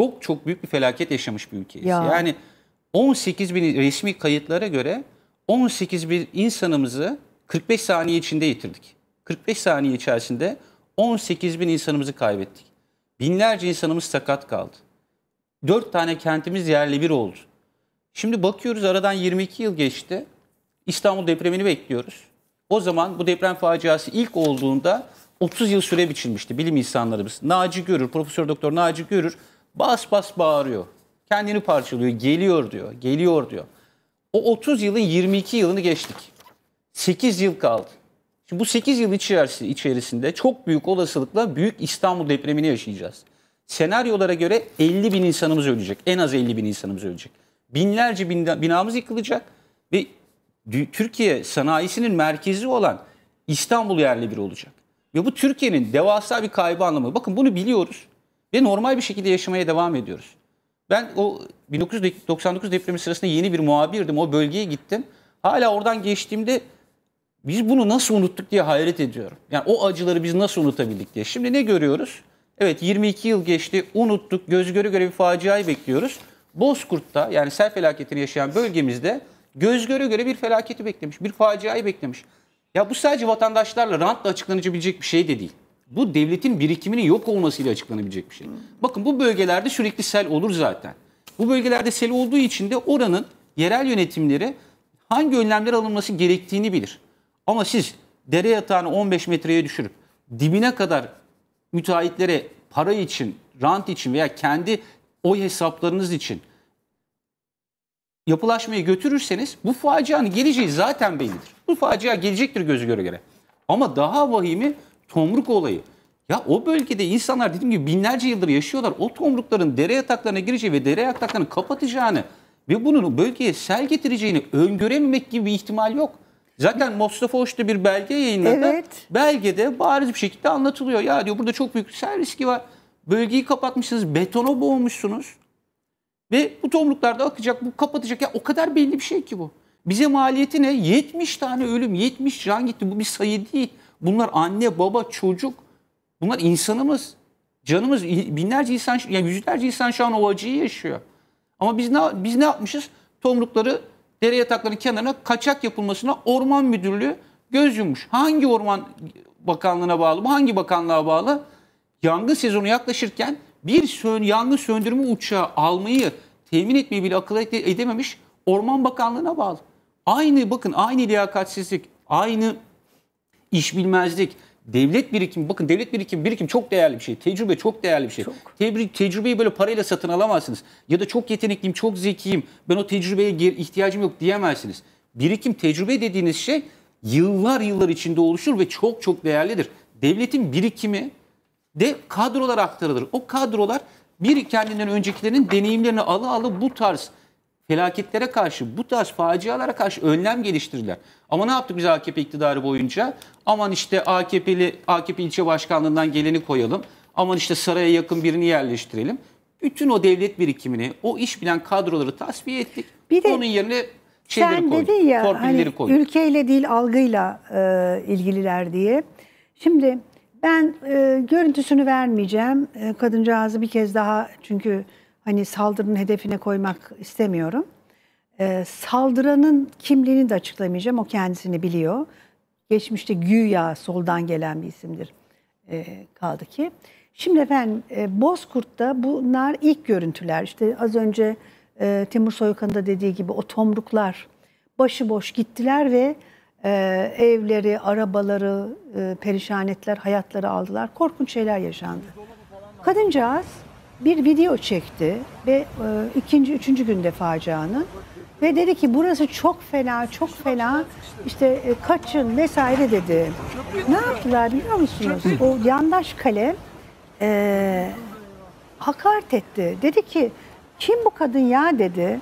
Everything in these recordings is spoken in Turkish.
çok çok büyük bir felaket yaşamış bir ülkeyiz. Ya. Yani 18 bin resmi kayıtlara göre 18 bin insanımızı 45 saniye içinde yitirdik. 45 saniye içerisinde 18 bin insanımızı kaybettik. Binlerce insanımız sakat kaldı. 4 tane kentimiz yerle bir oldu. Şimdi bakıyoruz aradan 22 yıl geçti. İstanbul depremini bekliyoruz. O zaman bu deprem faciası ilk olduğunda 30 yıl süre biçilmişti bilim insanlarımız. Naci Görür, Profesör Doktor Naci Görür bas bas bağırıyor. Kendini parçalıyor. Geliyor diyor. Geliyor diyor. O 30 yılın 22 yılını geçtik. 8 yıl kaldı. Şimdi bu 8 yıl içerisinde çok büyük olasılıkla büyük İstanbul depremini yaşayacağız. Senaryolara göre 50 bin insanımız ölecek. En az 50 bin insanımız ölecek. Binlerce bina, binamız yıkılacak ve Türkiye sanayisinin merkezi olan İstanbul yerli bir olacak. Ve bu Türkiye'nin devasa bir kaybı anlamı. Bakın bunu biliyoruz ve normal bir şekilde yaşamaya devam ediyoruz. Ben o 1999 depremi sırasında yeni bir muhabirdim. O bölgeye gittim. Hala oradan geçtiğimde biz bunu nasıl unuttuk diye hayret ediyorum. Yani o acıları biz nasıl unutabildik diye. Şimdi ne görüyoruz? Evet 22 yıl geçti. Unuttuk. Göz göre göre bir faciayı bekliyoruz. Bozkurt'ta yani sel felaketini yaşayan bölgemizde göz göre göre bir felaketi beklemiş. Bir faciayı beklemiş. Ya bu sadece vatandaşlarla rantla açıklanabilecek bir şey de değil bu devletin birikiminin yok olmasıyla açıklanabilecek bir şey. Bakın bu bölgelerde sürekli sel olur zaten. Bu bölgelerde sel olduğu için de oranın yerel yönetimleri hangi önlemler alınması gerektiğini bilir. Ama siz dere yatağını 15 metreye düşürüp dibine kadar müteahhitlere para için, rant için veya kendi oy hesaplarınız için yapılaşmayı götürürseniz bu facianın geleceği zaten bellidir. Bu facia gelecektir gözü göre göre. Ama daha vahimi tomruk olayı. Ya o bölgede insanlar dediğim gibi binlerce yıldır yaşıyorlar. O tomrukların dere yataklarına gireceği ve dere yataklarını kapatacağını ve bunun bölgeye sel getireceğini öngörememek gibi bir ihtimal yok. Zaten Mustafa Hoş'ta bir belge yayınladı. Evet. Belgede bariz bir şekilde anlatılıyor. Ya diyor burada çok büyük sel riski var. Bölgeyi kapatmışsınız, betona boğmuşsunuz. Ve bu tomruklarda akacak, bu kapatacak. Ya o kadar belli bir şey ki bu. Bize maliyeti ne? 70 tane ölüm, 70 can gitti. Bu bir sayı değil. Bunlar anne, baba, çocuk. Bunlar insanımız. Canımız binlerce insan, yani yüzlerce insan şu an o acıyı yaşıyor. Ama biz ne, biz ne yapmışız? Tomrukları dere yatakları kenarına kaçak yapılmasına orman müdürlüğü göz yummuş. Hangi orman bakanlığına bağlı bu? Hangi bakanlığa bağlı? Yangın sezonu yaklaşırken bir sön, yangın söndürme uçağı almayı temin etmeyi bile akıl edememiş Orman Bakanlığı'na bağlı. Aynı bakın aynı liyakatsizlik, aynı iş bilmezlik, devlet birikimi bakın devlet birikimi birikim çok değerli bir şey. Tecrübe çok değerli bir şey. Çok. Tebri, tecrübeyi böyle parayla satın alamazsınız. Ya da çok yetenekliyim, çok zekiyim. Ben o tecrübeye ihtiyacım yok diyemezsiniz. Birikim tecrübe dediğiniz şey yıllar yıllar içinde oluşur ve çok çok değerlidir. Devletin birikimi de kadrolar aktarılır. O kadrolar bir kendinden öncekilerin deneyimlerini ala ala bu tarz felaketlere karşı, bu tarz facialara karşı önlem geliştirdiler. Ama ne yaptık biz AKP iktidarı boyunca? Aman işte AKP'li AKP ilçe başkanlığından geleni koyalım. Aman işte saraya yakın birini yerleştirelim. Bütün o devlet birikimini, o iş bilen kadroları tasfiye ettik. Bir de onun yerine şeyleri sen koyduk. Dedin ya, hani koyduk. ülkeyle değil algıyla e, ilgililer diye. Şimdi ben e, görüntüsünü vermeyeceğim. E, kadıncağızı bir kez daha çünkü hani saldırının hedefine koymak istemiyorum. Ee, saldıranın kimliğini de açıklamayacağım. O kendisini biliyor. Geçmişte güya soldan gelen bir isimdir e, kaldı ki. Şimdi efendim e, Bozkurt'ta bunlar ilk görüntüler. İşte az önce e, Timur Soykan'ın da dediği gibi o tomruklar başıboş gittiler ve e, evleri, arabaları, e, perişan hayatları aldılar. Korkunç şeyler yaşandı. Kadıncağız bir video çekti ve e, ikinci, üçüncü günde facianın. Ve dedi ki burası çok fena, çok fena. işte e, kaçın vesaire dedi. Ne yaptılar biliyor musunuz? O yandaş kalem e, hakaret etti. Dedi ki kim bu kadın ya dedi.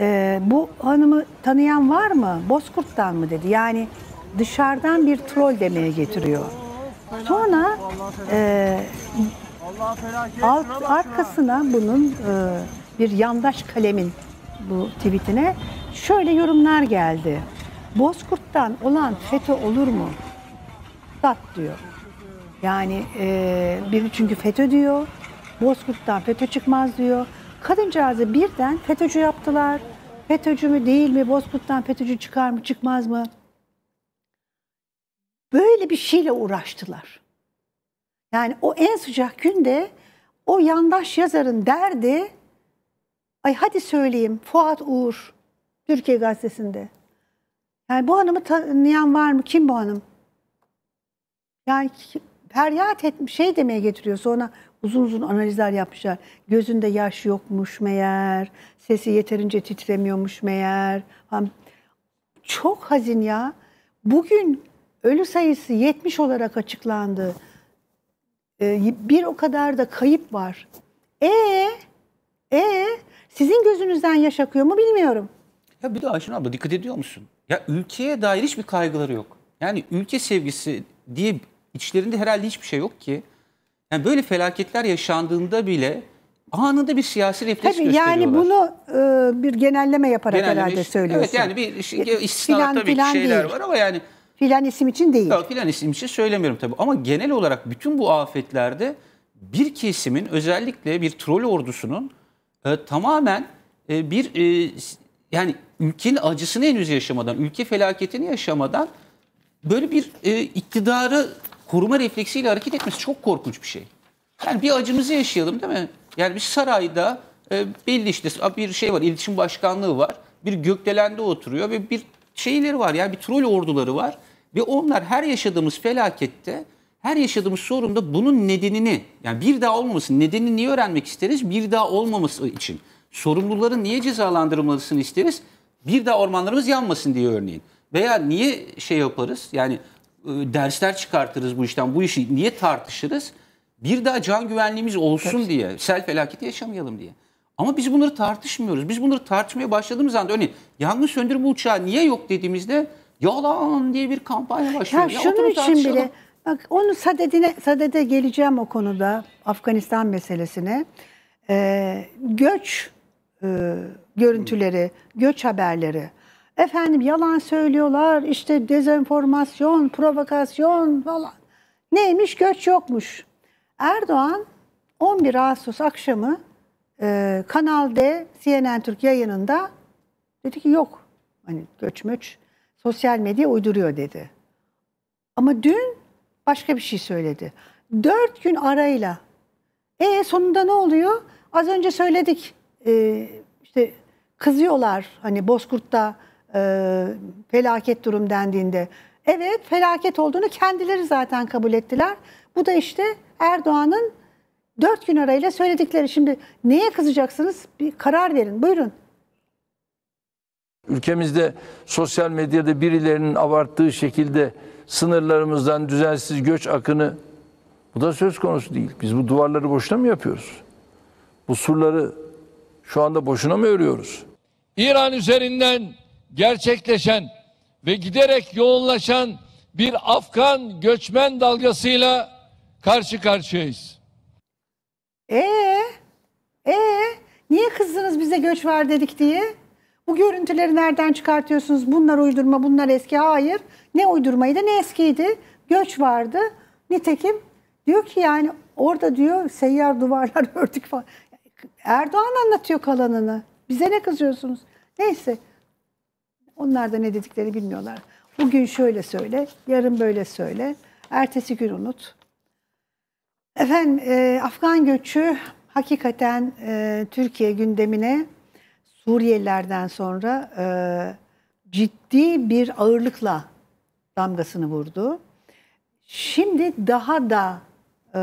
E, bu hanımı tanıyan var mı? Bozkurt'tan mı dedi. Yani dışarıdan bir troll demeye getiriyor. Sonra e, Alt, arkasına bunun e, bir yandaş kalemin bu tweetine şöyle yorumlar geldi. Bozkurt'tan olan FETÖ olur mu? Tat diyor. Yani e, biri çünkü FETÖ diyor. Bozkurt'tan FETÖ çıkmaz diyor. Kadıncağızı birden FETÖ'cü yaptılar. FETÖ'cü mü değil mi? Bozkurt'tan FETÖ'cü çıkar mı çıkmaz mı? Böyle bir şeyle uğraştılar. Yani o en sıcak günde o yandaş yazarın derdi ay hadi söyleyeyim Fuat Uğur Türkiye Gazetesi'nde. Yani bu hanımı tanıyan var mı? Kim bu hanım? Yani feryat etmiş şey demeye getiriyor. Sonra uzun uzun analizler yapmışlar. Gözünde yaş yokmuş meğer. Sesi yeterince titremiyormuş meğer. Çok hazin ya. Bugün ölü sayısı 70 olarak açıklandı. Ee, bir o kadar da kayıp var. E e sizin gözünüzden yaş akıyor mu bilmiyorum. Ya bir de Ayşen abla dikkat ediyor musun? Ya ülkeye dair hiçbir kaygıları yok. Yani ülke sevgisi diye içlerinde herhalde hiçbir şey yok ki. Yani böyle felaketler yaşandığında bile anında bir siyasi refleks Tabii gösteriyorlar. yani bunu e, bir genelleme yaparak genelleme herhalde söylüyorsun. Evet yani bir şey, istisnalar tabii ki şeyler değil. var ama yani Filan isim için değil. Ya, filan isim için söylemiyorum tabii ama genel olarak bütün bu afetlerde bir kesimin özellikle bir troll ordusunun e, tamamen e, bir e, yani ülkenin acısını henüz yaşamadan, ülke felaketini yaşamadan böyle bir e, iktidarı koruma refleksiyle hareket etmesi çok korkunç bir şey. Yani bir acımızı yaşayalım değil mi? Yani bir sarayda e, belli işte bir şey var, iletişim başkanlığı var. Bir gökdelende oturuyor ve bir şeyleri var ya bir troll orduları var ve onlar her yaşadığımız felakette her yaşadığımız sorunda bunun nedenini yani bir daha olmaması nedenini niye öğrenmek isteriz? Bir daha olmaması için. Sorumluların niye cezalandırılmasını isteriz? Bir daha ormanlarımız yanmasın diye örneğin. Veya niye şey yaparız? Yani e, dersler çıkartırız bu işten. Bu işi niye tartışırız? Bir daha can güvenliğimiz olsun diye. Sel felaketi yaşamayalım diye. Ama biz bunları tartışmıyoruz. Biz bunları tartışmaya başladığımız anda örneğin yangın söndürme uçağı niye yok dediğimizde yalan diye bir kampanya başlıyor. Ya, ya şunun için bile bak onu sadedine, sadede geleceğim o konuda Afganistan meselesine. Ee, göç e, görüntüleri, göç haberleri. Efendim yalan söylüyorlar, işte dezenformasyon, provokasyon falan. Neymiş göç yokmuş. Erdoğan 11 Ağustos akşamı e, Kanal D CNN Türk yayınında dedi ki yok hani göç möç sosyal medya uyduruyor dedi. Ama dün başka bir şey söyledi. Dört gün arayla. E sonunda ne oluyor? Az önce söyledik. E, işte kızıyorlar hani Bozkurt'ta e, felaket durum dendiğinde. Evet felaket olduğunu kendileri zaten kabul ettiler. Bu da işte Erdoğan'ın Dört gün arayla söyledikleri şimdi neye kızacaksınız? Bir karar verin. Buyurun. Ülkemizde sosyal medyada birilerinin abarttığı şekilde sınırlarımızdan düzensiz göç akını bu da söz konusu değil. Biz bu duvarları boşuna mı yapıyoruz? Bu surları şu anda boşuna mı örüyoruz? İran üzerinden gerçekleşen ve giderek yoğunlaşan bir Afgan göçmen dalgasıyla karşı karşıyayız. Ee, ee, niye kızdınız bize göç var dedik diye? Bu görüntüleri nereden çıkartıyorsunuz? Bunlar uydurma, bunlar eski. Hayır. Ne uydurmaydı ne eskiydi. Göç vardı. Nitekim diyor ki yani orada diyor seyyar duvarlar ördük falan. Erdoğan anlatıyor kalanını. Bize ne kızıyorsunuz? Neyse. Onlar da ne dediklerini bilmiyorlar. Bugün şöyle söyle, yarın böyle söyle, ertesi gün unut. Efendim e, Afgan göçü hakikaten e, Türkiye gündemine Suriyelilerden sonra e, ciddi bir ağırlıkla damgasını vurdu. Şimdi daha da e,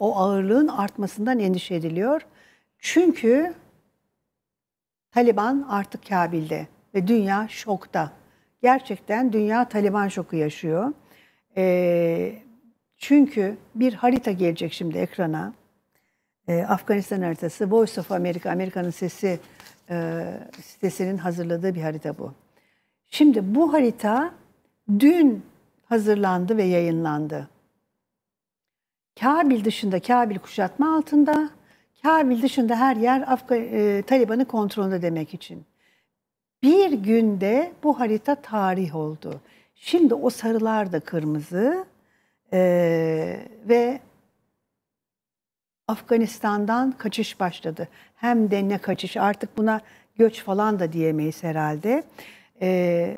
o ağırlığın artmasından endişe ediliyor. Çünkü Taliban artık Kabil'de ve dünya şokta. Gerçekten dünya Taliban şoku yaşıyor. Ee, çünkü bir harita gelecek şimdi ekrana. E, Afganistan haritası, Voice of America, Amerika'nın Sesi e, sitesinin hazırladığı bir harita bu. Şimdi bu harita dün hazırlandı ve yayınlandı. Kabil dışında, Kabil kuşatma altında, Kabil dışında her yer Afga, e, Taliban'ın kontrolünde demek için. Bir günde bu harita tarih oldu. Şimdi o sarılar da kırmızı, ee, ve Afganistan'dan kaçış başladı. Hem de ne kaçış artık buna göç falan da diyemeyiz herhalde. Ee,